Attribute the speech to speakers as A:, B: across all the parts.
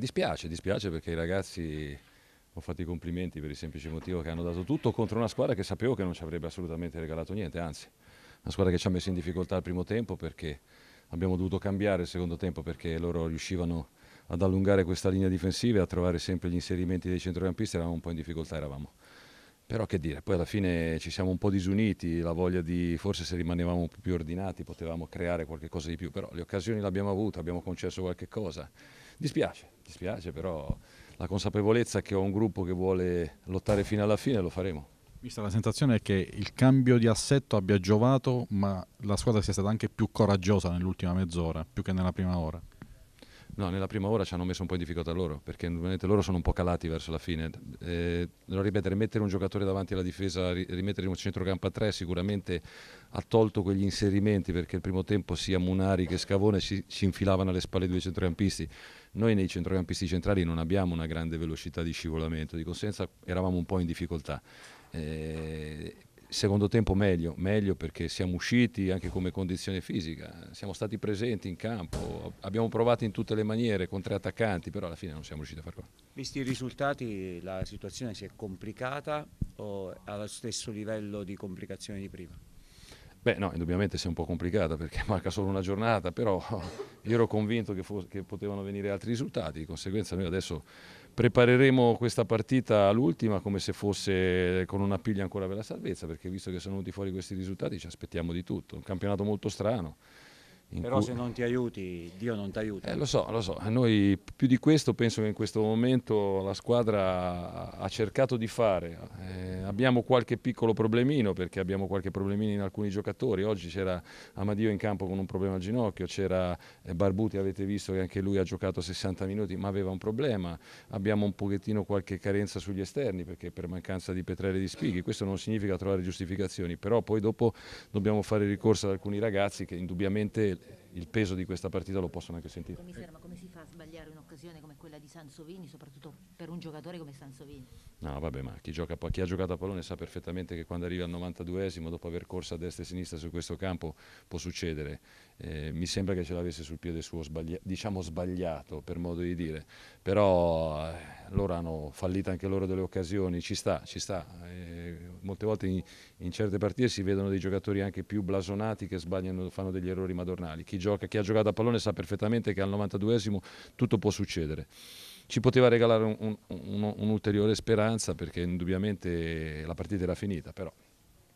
A: dispiace, dispiace perché i ragazzi ho fatto i complimenti per il semplice motivo che hanno dato tutto contro una squadra che sapevo che non ci avrebbe assolutamente regalato niente, anzi una squadra che ci ha messo in difficoltà al primo tempo perché abbiamo dovuto cambiare il secondo tempo perché loro riuscivano ad allungare questa linea difensiva e a trovare sempre gli inserimenti dei centrocampisti, eravamo un po' in difficoltà, eravamo. Però che dire, poi alla fine ci siamo un po' disuniti, la voglia di forse se rimanevamo un po' più ordinati potevamo creare qualche cosa di più, però le occasioni le abbiamo avute, abbiamo concesso qualche cosa Dispiace, dispiace, però la consapevolezza che ho un gruppo che vuole lottare fino alla fine lo faremo. Vista la
B: sensazione è che il cambio di assetto abbia giovato, ma la squadra sia stata anche più coraggiosa nell'ultima mezz'ora, più che nella prima ora.
A: No, nella prima ora ci hanno messo un po' in difficoltà loro, perché loro sono un po' calati verso la fine. Eh, devo ripetere, mettere un giocatore davanti alla difesa, rimettere un centrocampo a tre sicuramente ha tolto quegli inserimenti, perché il primo tempo sia Munari che Scavone si, si infilavano alle spalle due centrocampisti. Noi nei centrocampisti centrali non abbiamo una grande velocità di scivolamento, di conseguenza eravamo un po' in difficoltà. Eh, secondo tempo meglio, meglio perché siamo usciti anche come condizione fisica, siamo stati presenti in campo, abbiamo provato in tutte le maniere con tre attaccanti, però alla fine non siamo riusciti a fare gol. Visti i risultati la situazione si è complicata o allo stesso livello di complicazione di prima? Beh no, indubbiamente si è un po' complicata perché manca solo una giornata, però io ero convinto che, che potevano venire altri risultati, di conseguenza noi adesso prepareremo questa partita all'ultima come se fosse eh, con una piglia ancora per la salvezza perché visto che sono venuti fuori questi risultati ci aspettiamo di tutto, un campionato molto strano però cui... se non ti aiuti, Dio non ti aiuta. Eh, lo so, lo so. Noi più di questo penso che in questo momento la squadra ha cercato di fare. Eh, abbiamo qualche piccolo problemino perché abbiamo qualche problemino in alcuni giocatori. Oggi c'era Amadio in campo con un problema al ginocchio, c'era eh, Barbuti, avete visto che anche lui ha giocato 60 minuti ma aveva un problema. Abbiamo un pochettino qualche carenza sugli esterni perché per mancanza di Petrelli e di Spighi. Questo non significa trovare giustificazioni, però poi dopo dobbiamo fare ricorso ad alcuni ragazzi che indubbiamente il peso di questa partita lo possono anche sentire.
B: Commissario, ma come si fa a sbagliare un'occasione
C: come quella di Sansovini, soprattutto per un giocatore come Sansovini?
A: No, vabbè, ma chi, gioca, chi ha giocato a pallone sa perfettamente che quando arriva al 92esimo, dopo aver corso a destra e a sinistra su questo campo, può succedere. Eh, mi sembra che ce l'avesse sul piede suo, sbaglia, diciamo sbagliato, per modo di dire. Però eh, loro hanno fallito anche loro delle occasioni, ci sta, ci sta. Eh, molte volte in, in, certe partite si vedono dei giocatori anche più blasonati che sbagliano, fanno degli errori madornali. Chi, gioca, chi ha giocato a pallone sa perfettamente che al 92esimo tutto può succedere ci poteva regalare un'ulteriore un, un, un speranza perché indubbiamente la partita era finita, però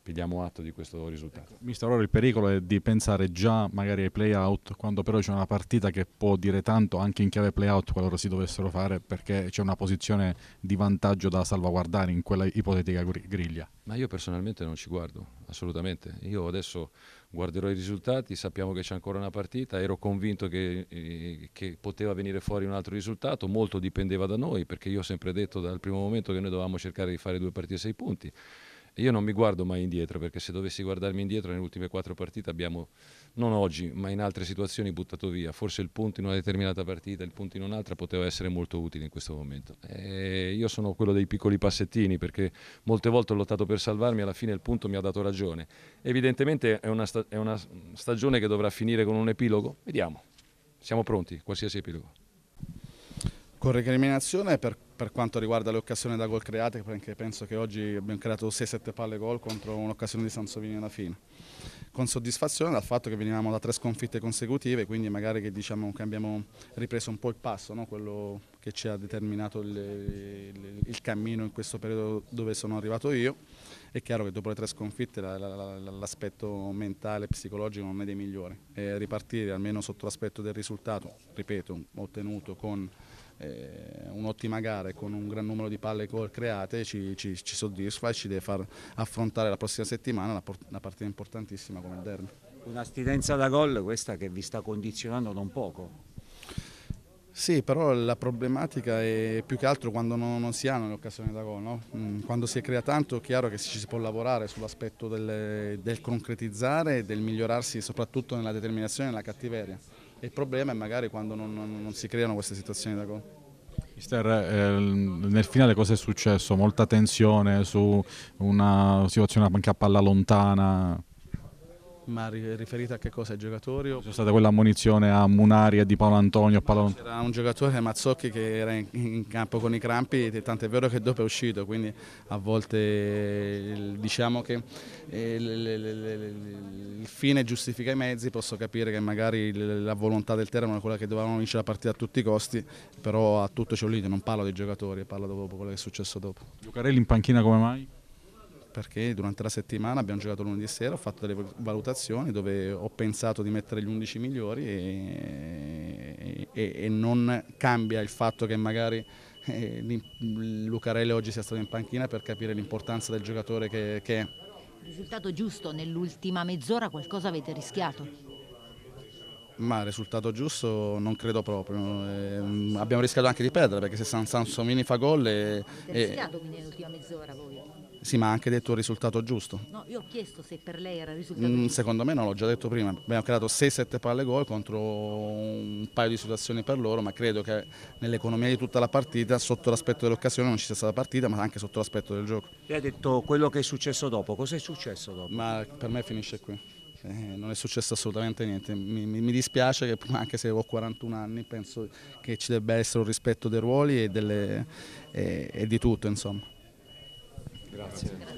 A: prendiamo atto di questo risultato.
B: Ecco. Mister, allora il pericolo è di pensare già magari ai play-out, quando però c'è una partita che può dire tanto anche in chiave play-out qualora si dovessero fare, perché c'è una posizione di vantaggio da salvaguardare in quella ipotetica
A: griglia. Ma io personalmente non ci guardo, assolutamente. Io adesso guarderò i risultati, sappiamo che c'è ancora una partita, ero convinto che, eh, che, poteva venire fuori un altro risultato, molto dipendeva da noi perché io ho sempre detto dal primo momento che noi dovevamo cercare di fare due partite e sei punti, io non mi guardo mai indietro perché se dovessi guardarmi indietro nelle ultime quattro partite abbiamo, non oggi, ma in altre situazioni buttato via. Forse il punto in una determinata partita, il punto in un'altra poteva essere molto utile in questo momento. E eh, io sono quello dei piccoli passettini perché molte volte ho lottato per salvarmi, alla fine il punto mi ha dato ragione. Evidentemente è una, sta- è una stagione che dovrà finire con un epilogo, vediamo. Siamo pronti, qualsiasi epilogo
C: con recriminazione per, per, quanto riguarda le occasioni da gol create, perché penso che oggi abbiamo creato 6-7 palle gol contro un'occasione di Sansovini alla fine. Con soddisfazione dal fatto che venivamo da tre sconfitte consecutive, quindi magari che, diciamo, che abbiamo ripreso un po' il passo, no? quello che ci ha determinato il, il, il, cammino in questo periodo dove sono arrivato io. È chiaro che dopo le tre sconfitte l'aspetto mentale e psicologico non è dei migliori. E ripartire almeno sotto l'aspetto del risultato, ripeto, ottenuto con eh, un'ottima gara con un gran numero di palle create ci, ci, ci, soddisfa e ci deve far affrontare la prossima settimana una, una partita importantissima come il derby. Un'astidenza da gol questa che vi sta condizionando non poco. Sì, però la problematica è più che altro quando non, non si hanno le occasioni da gol. No? Mm, quando si crea tanto è chiaro che ci si può lavorare sull'aspetto del, del concretizzare e del migliorarsi soprattutto nella determinazione e nella cattiveria il problema è magari quando non, non, non si creano queste situazioni da gol.
B: Mister, eh, nel finale cosa è successo? Molta tensione su una situazione anche a palla lontana?
C: ma riferita a che cosa? Ai giocatori? C'è stata quella
B: ammonizione a Munari e di Paolo Antonio? Paolo...
C: C'era un giocatore, Mazzocchi, che era in, campo con i crampi, tanto è vero che dopo è uscito, quindi a volte diciamo che eh, il, fine giustifica i mezzi, posso capire che magari la volontà del Teramo è quella che dovevano vincere la partita a tutti i costi, però a tutto c'è un limite, non parlo dei giocatori, parlo dopo quello che è successo dopo.
B: Giocarelli in panchina come mai?
C: perché durante la settimana abbiamo giocato lunedì sera, ho fatto delle valutazioni dove ho pensato di mettere gli 11 migliori e, e, e non cambia il fatto che magari eh, Lucarelli oggi sia stato in panchina per capire l'importanza del giocatore che, che è. Risultato giusto, nell'ultima mezz'ora qualcosa avete rischiato? Ma risultato giusto non credo proprio. Eh, abbiamo rischiato anche di perdere perché se San Sansomini fa gol... E, avete rischiato
B: quindi nell'ultima mezz'ora voi?
C: Sì, ma ha anche detto il risultato giusto. No, io ho chiesto se per lei era il risultato mm, giusto. Secondo me no, l'ho già detto prima. Abbiamo creato 6-7 palle gol contro un paio di situazioni per loro, ma credo che nell'economia di tutta la partita, sotto l'aspetto dell'occasione, non ci sia stata partita, ma anche sotto l'aspetto del gioco. Lei ha detto quello che è successo dopo. Cosa è successo dopo? Ma per me finisce qui. Eh, non è successo assolutamente niente. Mi, mi, mi, dispiace che anche se ho 41 anni penso che ci debba essere un rispetto dei ruoli e, delle, e, e di tutto insomma.
B: Grazie.